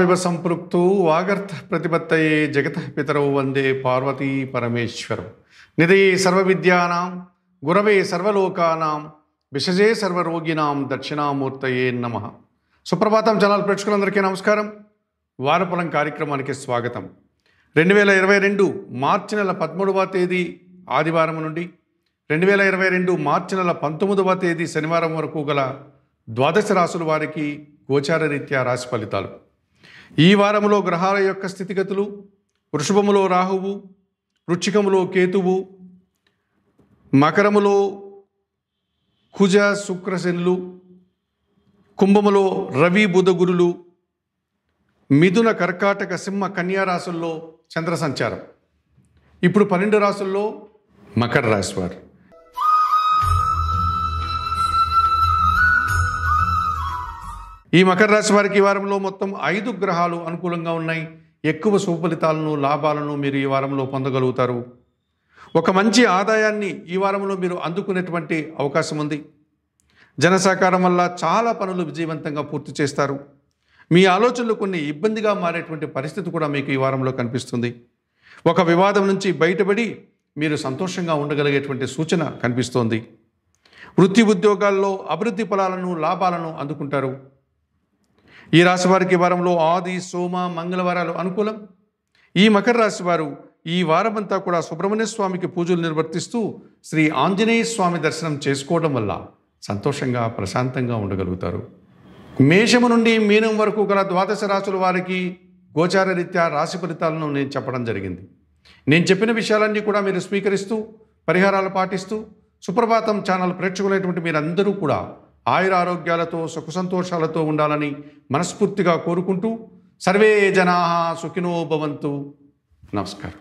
విభ సంపృక్తు వాగర్త ప్రతిపత్తయే జగత పితరౌ వందే పార్వతీ పరమేశ్వరం నిదయే సర్వవిద్యానాం గురవే సర్వలోకానాం విషజే సర్వరోగినాం దక్షిణామూర్తయే నమ సుప్రభాతం జనాలు ప్రేక్షకులందరికీ నమస్కారం వారపులం కార్యక్రమానికి స్వాగతం రెండు వేల ఇరవై రెండు మార్చి నెల పదమూడవ తేదీ ఆదివారం నుండి రెండు వేల ఇరవై రెండు మార్చి నెల పంతొమ్మిదవ తేదీ శనివారం వరకు గల ద్వాదశ రాసుల వారికి గోచారరీత్యా రాశి ఫలితాలు ఈ వారంలో గ్రహాల యొక్క స్థితిగతులు వృషభములో రాహువు వృక్షికములో కేతువు మకరములో కుజ శుక్రశనులు కుంభములో రవి బుధ గురులు మిథున కర్కాటక సింహ కన్యా రాసుల్లో చంద్ర సంచారం ఇప్పుడు పన్నెండు రాసుల్లో మకర రాశి వారు ఈ మకర రాశి వారికి ఈ వారంలో మొత్తం ఐదు గ్రహాలు అనుకూలంగా ఉన్నాయి ఎక్కువ సుఫలితాలను లాభాలను మీరు ఈ వారంలో పొందగలుగుతారు ఒక మంచి ఆదాయాన్ని ఈ వారంలో మీరు అందుకునేటువంటి అవకాశం ఉంది సహకారం వల్ల చాలా పనులు విజయవంతంగా పూర్తి చేస్తారు మీ ఆలోచనలు కొన్ని ఇబ్బందిగా మారేటువంటి పరిస్థితి కూడా మీకు ఈ వారంలో కనిపిస్తుంది ఒక వివాదం నుంచి బయటపడి మీరు సంతోషంగా ఉండగలిగేటువంటి సూచన కనిపిస్తోంది వృత్తి ఉద్యోగాల్లో అభివృద్ధి ఫలాలను లాభాలను అందుకుంటారు ఈ రాశి వారికి వారంలో ఆది సోమ మంగళవారాలు అనుకూలం ఈ మకర రాశి వారు ఈ వారమంతా కూడా సుబ్రహ్మణ్య స్వామికి పూజలు నిర్వర్తిస్తూ శ్రీ ఆంజనేయ స్వామి దర్శనం చేసుకోవడం వల్ల సంతోషంగా ప్రశాంతంగా ఉండగలుగుతారు మేషము నుండి మీనం వరకు గల ద్వాదశ రాశుల వారికి గోచారరీత్యా రాశి ఫలితాలను నేను చెప్పడం జరిగింది నేను చెప్పిన విషయాలన్నీ కూడా మీరు స్వీకరిస్తూ పరిహారాలు పాటిస్తూ సుప్రభాతం ఛానల్ ప్రేక్షకులైనటువంటి మీరందరూ కూడా ఆయుర ఆరోగ్యాలతో సుఖ సంతోషాలతో ఉండాలని మనస్ఫూర్తిగా కోరుకుంటూ సర్వే జనా సుఖినోభవంతు నమస్కారం